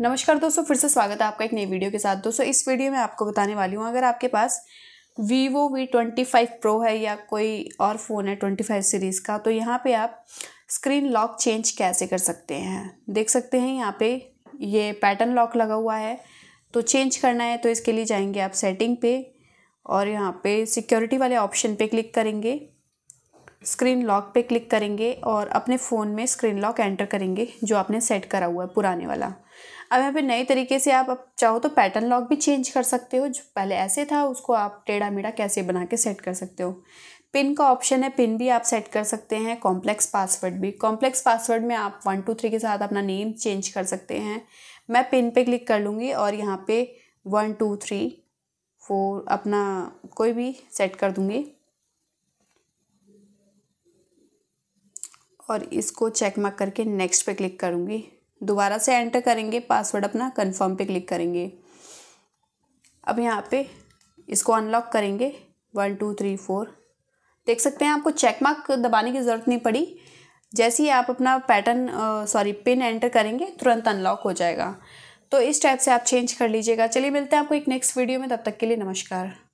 नमस्कार दोस्तों फिर से स्वागत है आपका एक नई वीडियो के साथ दोस्तों इस वीडियो में आपको बताने वाली हूँ अगर आपके पास Vivo V twenty five pro है या कोई और फ़ोन है ट्वेंटी फाइव सीरीज़ का तो यहाँ पे आप स्क्रीन लॉक चेंज कैसे कर सकते हैं देख सकते हैं यहाँ पे ये पैटर्न लॉक लगा हुआ है तो चेंज करना है तो इसके लिए जाएंगे आप सेटिंग पे और यहाँ पे सिक्योरिटी वाले ऑप्शन पे क्लिक करेंगे स्क्रीन लॉक पे क्लिक करेंगे और अपने फ़ोन में स्क्रीन लॉक एंटर करेंगे जो आपने सेट करा हुआ है पुराने वाला अब यहाँ पे नए तरीके से आप अब चाहो तो पैटर्न लॉक भी चेंज कर सकते हो जो पहले ऐसे था उसको आप टेढ़ा मेढ़ा कैसे बना के सेट कर सकते हो पिन का ऑप्शन है पिन भी आप सेट कर सकते हैं कॉम्प्लेक्स पासवर्ड भी कॉम्प्लेक्स पासवर्ड में आप वन टू थ्री के साथ अपना नेम चेंज कर सकते हैं मैं पिन पे क्लिक कर लूँगी और यहाँ पे वन टू थ्री फोर अपना कोई भी सेट कर दूँगी और इसको चेक मार्क करके नेक्स्ट पे क्लिक करूँगी दोबारा से एंटर करेंगे पासवर्ड अपना कंफर्म पे क्लिक करेंगे अब यहाँ पे इसको अनलॉक करेंगे वन टू थ्री फोर देख सकते हैं आपको चेक मार्क दबाने की ज़रूरत नहीं पड़ी जैसे ही आप अपना पैटर्न सॉरी पिन एंटर करेंगे तुरंत अनलॉक हो जाएगा तो इस टाइप से आप चेंज कर लीजिएगा चलिए मिलते हैं आपको एक नेक्स्ट वीडियो में तब तक के लिए नमस्कार